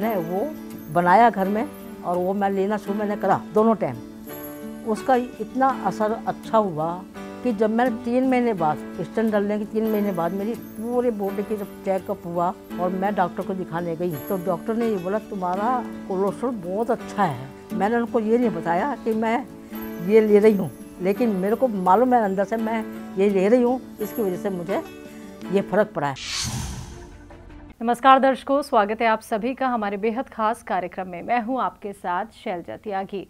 मैंने वो बनाया घर में और वो मैं लेना शुरू मैंने करा दोनों टाइम उसका इतना असर अच्छा हुआ कि जब मैंने तीन महीने बाद स्टन डालने के तीन महीने बाद मेरी पूरे बॉडी की जब चेकअप हुआ और मैं डॉक्टर को दिखाने गई तो डॉक्टर ने ये बोला तुम्हारा कोलेस्ट्रॉल बहुत अच्छा है मैंने उनको ये नहीं बताया कि मैं ये ले रही हूँ लेकिन मेरे को मालूम है अंदर से मैं ये ले रही हूँ इसकी वजह से मुझे ये फ़र्क पड़ा है नमस्कार दर्शकों स्वागत है आप सभी का हमारे बेहद खास कार्यक्रम में मैं हूं आपके साथ शैलजा त्यागी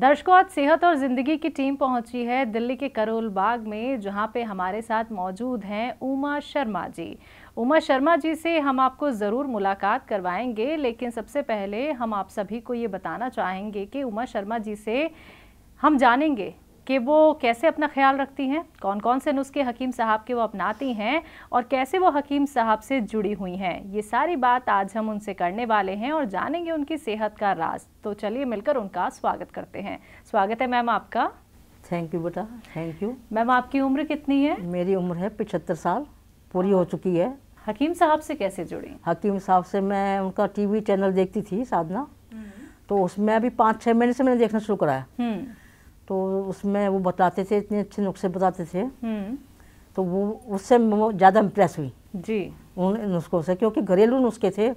दर्शकों आज सेहत और ज़िंदगी की टीम पहुंची है दिल्ली के करोल बाग में जहां पे हमारे साथ मौजूद हैं उमा शर्मा जी उमा शर्मा जी से हम आपको ज़रूर मुलाकात करवाएंगे लेकिन सबसे पहले हम आप सभी को ये बताना चाहेंगे कि उमा शर्मा जी से हम जानेंगे कि वो कैसे अपना ख्याल रखती हैं कौन कौन से नुस्खे हकीम साहब के वो अपनाती हैं और कैसे वो हकीम साहब से जुड़ी हुई हैं ये सारी बात आज हम उनसे करने वाले हैं और जानेंगे उनकी सेहत का राज तो चलिए मिलकर उनका स्वागत करते हैं स्वागत है मैम आपका थैंक यू बेटा थैंक यू मैम आपकी उम्र कितनी है मेरी उम्र है पिछहत्तर साल पूरी हो चुकी है हकीम साहब से कैसे जुड़ी हकीम साहब से मैं उनका टीवी चैनल देखती थी साधना हम्म। तो उसमें अभी पाँच छः महीने से मैंने देखना शुरू कराया तो उसमें वो बताते थे इतने अच्छे नुस्खे बताते थे हम्म। तो वो उससे ज़्यादा इम्प्रेस हुई जी उन नुस्खों से क्योंकि घरेलू नुस्खे थे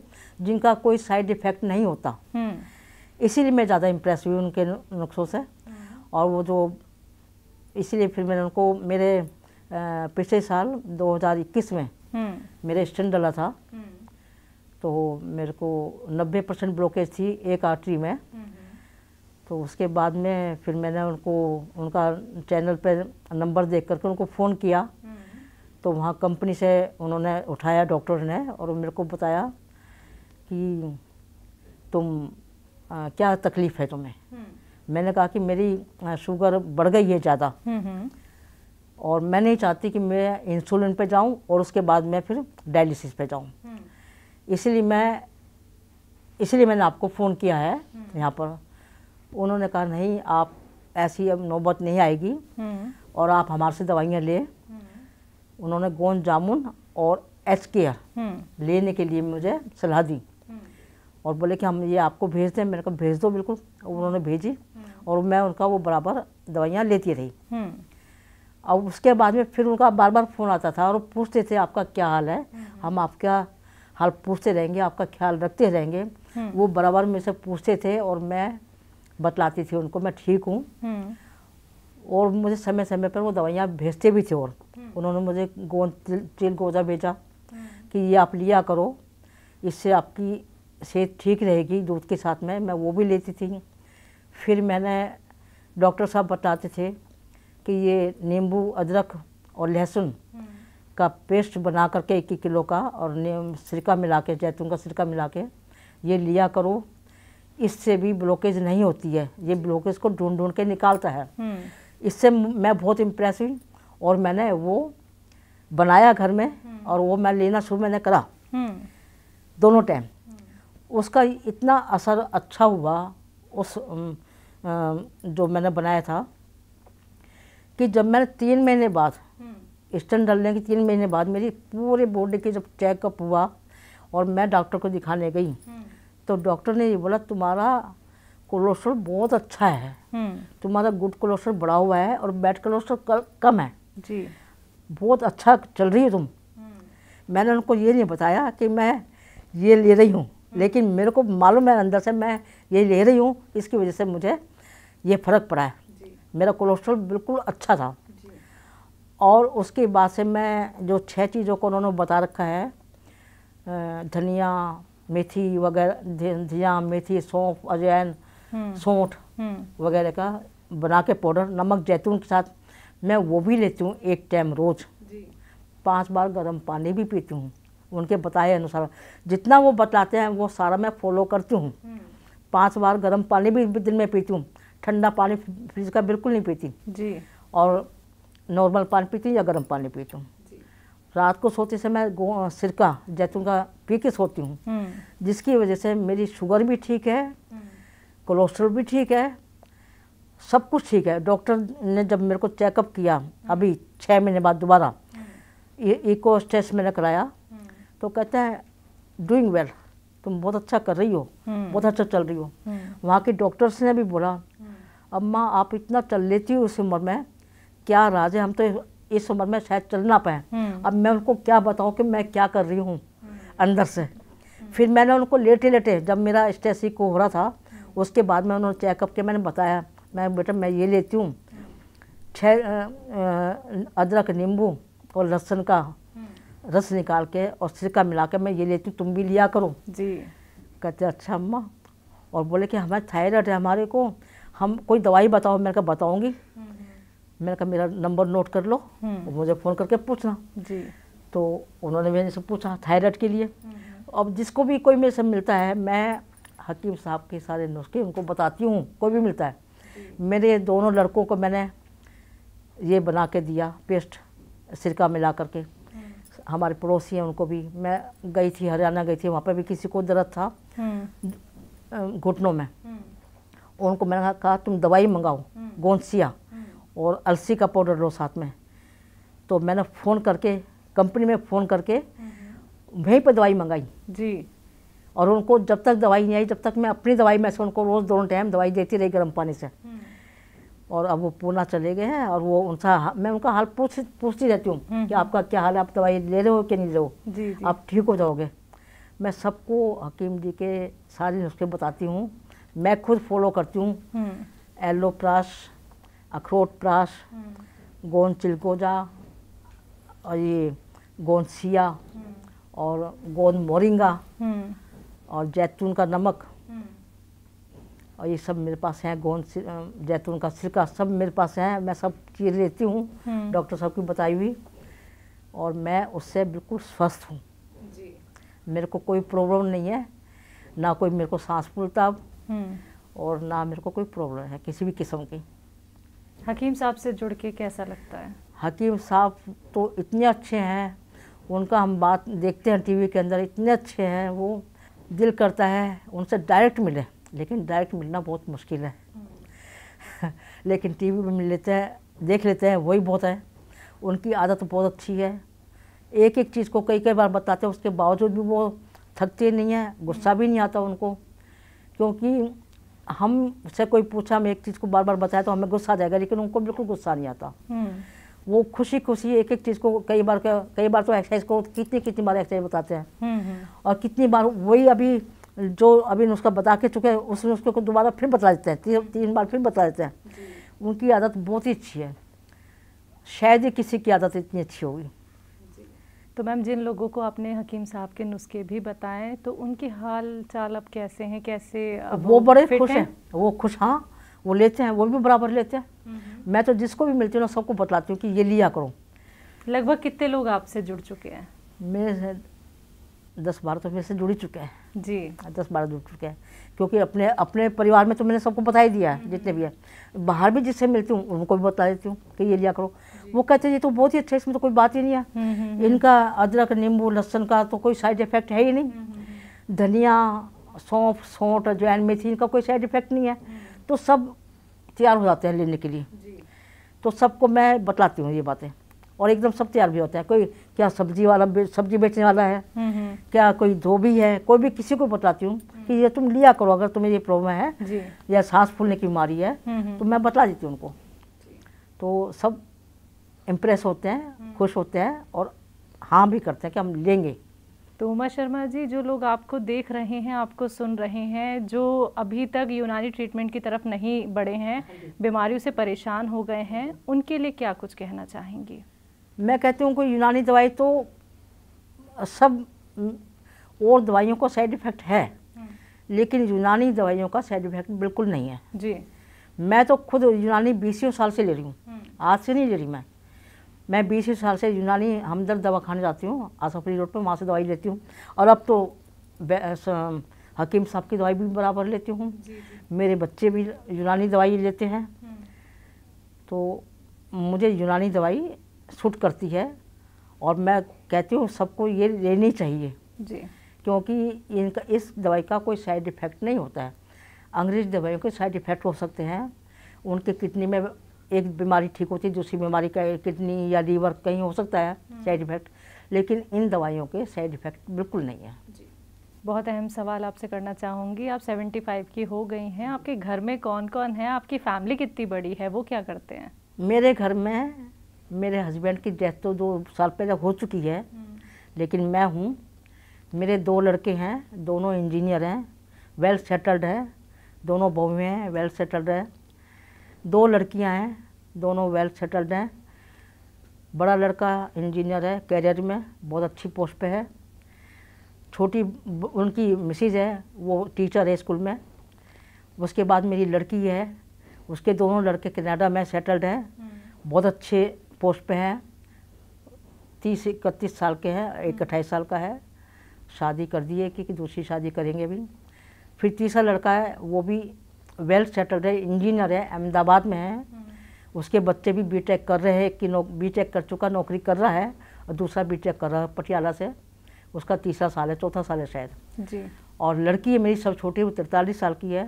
जिनका कोई साइड इफ़ेक्ट नहीं होता हम्म। इसीलिए मैं ज़्यादा इम्प्रेस हुई उनके नुस्खों से हम्म। और वो जो इसीलिए फिर मैंने उनको मेरे पिछले साल 2021 में मेरे स्टन डला था तो मेरे को 90 परसेंट ब्लॉकेज थी एक आर्टरी में तो उसके बाद में फिर मैंने उनको उनका चैनल पर नंबर देख करके उनको फ़ोन किया तो वहाँ कंपनी से उन्होंने उठाया डॉक्टर ने और मेरे को बताया कि तुम आ, क्या तकलीफ़ है तुम्हें मैंने कहा कि मेरी शुगर बढ़ गई है ज़्यादा और मैं नहीं चाहती कि मैं इंसुलिन पे जाऊं और उसके बाद मैं फिर डायलिसिस पे जाऊं हम्म। इसलिए मैं इसलिए मैंने आपको फ़ोन किया है हम्म। यहाँ पर उन्होंने कहा नहीं आप ऐसी अब नौबत नहीं आएगी हम्म। और आप हमारे से दवाइयाँ लें हम्म। उन्होंने गोंद जामुन और एच केयर हम्म। लेने के लिए मुझे सलाह दी और बोले कि हम ये आपको भेज दें मैंने कहा भेज दो बिल्कुल उन्होंने भेजी और मैं उनका वो बराबर दवाइयाँ लेती रही अब उसके बाद में फिर उनका बार बार फ़ोन आता था और पूछते थे आपका क्या हाल है हम आपका हाल पूछते रहेंगे आपका ख्याल रखते रहेंगे वो बराबर मेरे से पूछते थे और मैं बतलाती थी उनको मैं ठीक हूँ हम्म। और मुझे समय समय पर वो दवाइयाँ भेजते भी थे और हम्म। उन्होंने मुझे गोंद तिल गोजा भेजा हम्म। कि ये आप लिया करो इससे आपकी सेहत ठीक रहेगी दूध के साथ में मैं वो भी लेती थी फिर मैंने डॉक्टर साहब बताते थे कि ये नींबू अदरक और लहसुन का पेस्ट बना करके एक एक किलो का और सिरका मिला के जैतून का सिरका मिला के ये लिया करो इससे भी ब्लॉकेज नहीं होती है ये ब्लॉकेज को ढूंढ ढूंढ के निकालता है हम्म। इससे मैं बहुत इम्प्रेस हुई और मैंने वो बनाया घर में हम्म। और वो मैं लेना शुरू मैंने करा हम्म। दोनों टाइम उसका इतना असर अच्छा हुआ उस जो मैंने बनाया था कि जब मैंने तीन महीने बाद स्टन डलने के तीन महीने बाद मेरी पूरे बॉडी की जब चेकअप हुआ और मैं डॉक्टर को दिखाने गई तो डॉक्टर ने ये बोला तुम्हारा कोलेस्ट्रॉल बहुत अच्छा है हम्म। तुम्हारा गुड कोलेस्ट्रॉल बढ़ा हुआ है और बैड कोलेस्ट्रॉल कम है जी बहुत अच्छा चल रही है तुम हम्म। मैंने उनको ये नहीं बताया कि मैं ये ले रही हूँ हम्म। लेकिन मेरे को मालूम है अंदर से मैं ये ले रही हूँ इसकी वजह से मुझे ये फ़र्क पड़ा है मेरा कोलेस्ट्रॉल बिल्कुल अच्छा था और उसके बाद से मैं जो छह चीज़ों को उन्होंने बता रखा है धनिया मेथी वगैरह धिया मेथी सौंफ अजैन हम्म। सौंठ हम्म। वगैरह का बना के पाउडर नमक जैतून के साथ मैं वो भी लेती हूँ एक टाइम रोज़ पांच बार गर्म पानी भी पीती हूँ उनके बताए अनुसार जितना वो बताते हैं वो सारा मैं फॉलो करती हूँ हम्म। पांच बार गर्म पानी भी दिन में पीती हूँ ठंडा पानी फ्रिज का बिल्कुल नहीं पीती जी और नॉर्मल पानी पीती हूँ या गर्म पानी पीती हूँ रात को सोते समय सिरका जैतून का पी के सोती हूँ हम्म। जिसकी वजह से मेरी शुगर भी ठीक है हम्म। कोलेस्ट्रॉल भी ठीक है सब कुछ ठीक है डॉक्टर ने जब मेरे को चेकअप किया हम्म। अभी छः महीने बाद दोबारा इको स्टेस मैंने कराया तो कहते हैं डूइंग वेल तुम बहुत अच्छा कर रही हो बहुत अच्छा चल रही हो वहाँ के डॉक्टर्स ने भी बोला अम्मा आप इतना चल लेती हो उस उम्र में क्या राज है हम तो इस उम्र में शायद चल ना पाए हम्म। अब मैं उनको क्या बताऊँ कि मैं क्या कर रही हूँ हम्म। अंदर से हम्म। फिर मैंने उनको लेटे लेटे जब मेरा स्टेसी को हो रहा था उसके बाद में उन्होंने चेकअप किया मैंने बताया मैं बेटा मैं ये लेती हूँ छः अदरक नींबू और लहसुन का रस निकाल के और सिरका मिला के मैं ये लेती हूँ तुम भी लिया करो जी कहते अच्छा अम्मा और बोले कि हमें थायराइड है हमारे को हम कोई दवाई बताओ मैंने कहा बताऊँगी मैंने कहा मेरा नंबर नोट कर लो हम्म। मुझे फ़ोन करके पूछना जी तो उन्होंने मेरे से पूछा थायराइड के लिए हम्म। अब जिसको भी कोई मेरे से मिलता है मैं हकीम साहब के सारे नुस्खे उनको बताती हूँ कोई भी मिलता है मेरे दोनों लड़कों को मैंने ये बना के दिया पेस्ट सिरका मिला करके हम्म। हमारे पड़ोसी हैं उनको भी मैं गई थी हरियाणा गई थी वहाँ पर भी किसी को दर्द था घुटनों में उनको मैंने कहा तुम दवाई मंगाओ गोंसिया और अलसी का पाउडर लो साथ में तो मैंने फ़ोन करके कंपनी में फ़ोन करके हम्म। वहीं पर दवाई मंगाई जी और उनको जब तक दवाई नहीं आई जब तक मैं अपनी दवाई में से उनको रोज़ दोनों टाइम दवाई देती रही गर्म पानी से हम्म। और अब वो पूना चले गए हैं और वो उनसा मैं उनका हाल पूछ पूछती रहती हूँ हम्म, कि आपका क्या हाल है आप दवाई ले रहे हो कि नहीं ले रहे हो आप ठीक हो जाओगे मैं सबको हकीम जी के सारे नुस्खे बताती हूँ मैं खुद फॉलो करती हूँ एलोप्रास अखरोट प्रास हम्म। गोंद चिलकोजा और ये गोंद सिया हम्म। और गोंद मोरिंगा हम्म। और जैतून का नमक और ये सब मेरे पास है गोंद जैतून का सिरका सब मेरे पास है मैं सब चीज़ लेती हूँ डॉक्टर साहब की बताई हुई और मैं उससे बिल्कुल स्वस्थ हूँ मेरे को कोई प्रॉब्लम नहीं है ना कोई मेरे को सांस फूलता और ना मेरे को कोई प्रॉब्लम है किसी भी किस्म की हकीम साहब से जुड़ के कैसा लगता है हकीम साहब तो इतने अच्छे हैं उनका हम बात देखते हैं टीवी के अंदर इतने अच्छे हैं वो दिल करता है उनसे डायरेक्ट मिले लेकिन डायरेक्ट मिलना बहुत मुश्किल है लेकिन टीवी में मिल लेते हैं देख लेते हैं वही बहुत है उनकी आदत बहुत अच्छी है एक एक चीज़ को कई कई बार बताते हैं उसके बावजूद भी वो थकते नहीं हैं गुस्सा भी नहीं आता उनको क्योंकि हम से कोई पूछा हम एक चीज़ को बार बार बताया तो हमें गुस्सा आ जाएगा लेकिन उनको बिल्कुल गुस्सा नहीं आता हम्म। वो खुशी खुशी एक एक चीज़ को कई बार कई बार तो एक्सरसाइज को कितनी कितनी बार एक्सरसाइज बताते हैं हम्म, हम्म। और कितनी बार वही अभी जो अभी नुस्खा बता के चुके हैं उसमें उसको दोबारा फिर बता देते हैं ती, तीन बार फिर बता देते हैं उनकी आदत बहुत ही अच्छी है शायद ही किसी की आदत इतनी अच्छी होगी तो मैम जिन लोगों को आपने हकीम साहब के नुस्खे भी बताएं तो उनके हाल चाल अब कैसे हैं कैसे अब वो बड़े खुश हैं है? वो खुश हाँ वो लेते हैं वो भी बराबर लेते हैं हम्म। मैं तो जिसको भी मिलती हूँ सबको बतलाती हूँ कि ये लिया करो लगभग कितने लोग आपसे जुड़ चुके हैं मेरे दस बारह तो मेरे से जुड़ ही चुके हैं जी दस बारह जुड़ चुके हैं क्योंकि अपने अपने परिवार में तो मैंने सबको बता ही दिया है जितने भी है बाहर भी जिससे मिलती हूँ उनको भी बता देती हूँ कि ये लिया करो वो कहते हैं ये तो बहुत ही अच्छा है इसमें तो कोई बात ही नहीं है हम्म, हम्म, हम्म। इनका अदरक नींबू लहसन का तो कोई साइड इफेक्ट है ही नहीं धनिया सौंफ सौंठ अजवाइन मेथी इनका कोई साइड इफेक्ट नहीं है तो सब तैयार हो जाते हैं लेने के लिए तो सबको मैं बतलाती हूँ ये बातें और एकदम सब तैयार भी होता है कोई क्या सब्जी वाला सब्जी बेचने वाला है हम्म, हम्म। क्या कोई धोबी है कोई भी किसी को बताती हूँ हम्म। कि ये तुम लिया करो अगर तुम्हें ये प्रॉब्लम है या सांस फूलने की बीमारी है तो मैं बता देती हूँ उनको तो सब इम्प्रेस होते हैं खुश होते हैं और हाँ भी करते हैं कि हम लेंगे तो उमा शर्मा जी जो लोग आपको देख रहे हैं आपको सुन रहे हैं जो अभी तक यूनानी ट्रीटमेंट की तरफ नहीं बढ़े हैं हाँ बीमारियों से परेशान हो गए हैं उनके लिए क्या कुछ कहना चाहेंगी मैं कहती हूँ कोई यूनानी दवाई तो सब और दवाइयों का साइड इफ़ेक्ट है हाँ। लेकिन यूनानी दवाइयों का साइड इफ़ेक्ट बिल्कुल नहीं है जी मैं तो खुद यूनानी बीसियों साल से ले रही हूँ हाँ। आज से नहीं ले रही मैं मैं बीस साल से यूनानी हमदर्द दवा खाने जाती हूँ आसाफरी रोड पर वहाँ से दवाई लेती हूँ और अब तो हकीम साहब की दवाई भी बराबर लेती हूँ मेरे बच्चे भी यूनानी दवाई लेते हैं हाँ। तो मुझे यूनानी दवाई सूट करती है और मैं कहती हूँ सबको ये लेनी चाहिए जी क्योंकि इनका इस दवाई का कोई साइड इफ़ेक्ट नहीं होता है अंग्रेज दवाइयों के साइड इफ़ेक्ट हो सकते हैं उनके किडनी में एक बीमारी ठीक होती है दूसरी बीमारी का किडनी या लीवर कहीं हो सकता है साइड हम्म। इफ़ेक्ट लेकिन इन दवाइयों के साइड इफ़ेक्ट बिल्कुल नहीं है जी बहुत अहम सवाल आपसे करना चाहूँगी आप सेवेंटी फाइव की हो गई हैं आपके घर में कौन कौन है आपकी फैमिली कितनी बड़ी है वो क्या करते हैं मेरे घर में मेरे हस्बैंड की डेथ तो दो साल पहले हो चुकी है लेकिन मैं हूँ मेरे दो लड़के हैं दोनों इंजीनियर हैं वेल सेटल्ड हैं दोनों बहुएँ हैं वेल सेटल्ड हैं दो लड़कियाँ हैं दोनों वेल सेटल्ड हैं बड़ा लड़का इंजीनियर है कैरियर में बहुत अच्छी पोस्ट पे है छोटी उनकी मिसिज है वो टीचर है स्कूल में उसके बाद मेरी लड़की है उसके दोनों लड़के कनाडा में सेटल्ड हैं हम्म। बहुत अच्छे पोस्ट पे हैं तीस इकतीस साल के हैं एक हम्म। अट्ठाईस साल का है शादी कर दिए कि, कि दूसरी शादी करेंगे भी फिर तीसरा लड़का है वो भी वेल सेटल्ड है इंजीनियर है अहमदाबाद में है हम्म। उसके बच्चे भी बीटेक कर रहे हैं कि नौ बीटेक कर चुका नौकरी कर रहा है और दूसरा बीटेक कर रहा है पटियाला से उसका तीसरा साल है चौथा साल है शायद जी और लड़की है मेरी सब छोटी वो तिरतालीस साल की है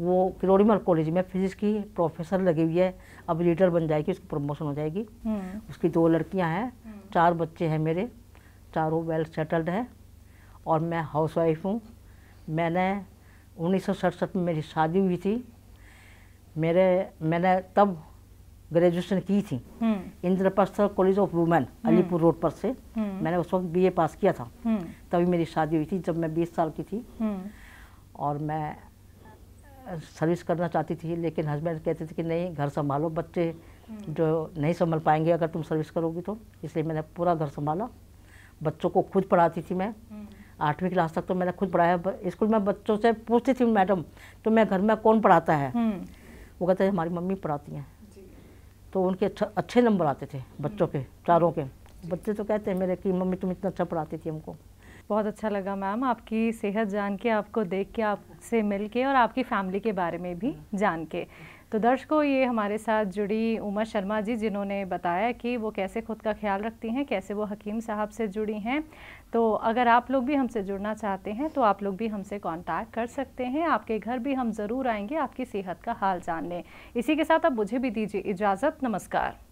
वो किरोड़ी कॉलेज में फिजिक्स की प्रोफेसर लगी हुई है अब लीडर बन जाएगी उसकी प्रमोशन हो जाएगी हम्म। उसकी दो लड़कियां हैं हम्म। चार बच्चे हैं मेरे चारों वेल सेटल्ड है और मैं हाउस वाइफ हूँ मैंने उन्नीस में मेरी शादी हुई थी मेरे मैंने तब ग्रेजुएशन की थी हम्म। Indraprastha college of women Alipur road पर से मैंने उस वक्त बीए पास किया था तभी मेरी शादी हुई थी जब मैं 20 साल की थी और मैं सर्विस करना चाहती थी लेकिन हस्बैंड कहते थे कि नहीं घर संभालो बच्चे जो नहीं संभल पाएंगे अगर तुम सर्विस करोगी तो इसलिए मैंने पूरा घर संभाला बच्चों को खुद पढ़ाती थी मैं आठवीं क्लास तक तो मैंने खुद पढ़ाया स्कूल में बच्चों से पूछती थी मैडम तो मैं घर में कौन पढ़ाता है हम्म। वो कहते हैं हमारी मम्मी पढ़ाती हैं तो उनके अच्छे नंबर आते थे बच्चों के हम्म। चारों के बच्चे तो कहते हैं मेरे कि मम्मी तुम इतना अच्छा पढ़ाती थी हमको बहुत अच्छा लगा मैम आपकी सेहत जान के आपको देख के आपसे मिल के और आपकी फैमिली के बारे में भी हम्म। जान के तो दर्शकों ये हमारे साथ जुड़ी उमा शर्मा जी जिन्होंने बताया कि वो कैसे खुद का ख्याल रखती हैं कैसे वो हकीम साहब से जुड़ी हैं तो अगर आप लोग भी हमसे जुड़ना चाहते हैं तो आप लोग भी हमसे कांटेक्ट कर सकते हैं आपके घर भी हम ज़रूर आएंगे आपकी सेहत का हाल जानने इसी के साथ आप मुझे भी दीजिए इजाज़त नमस्कार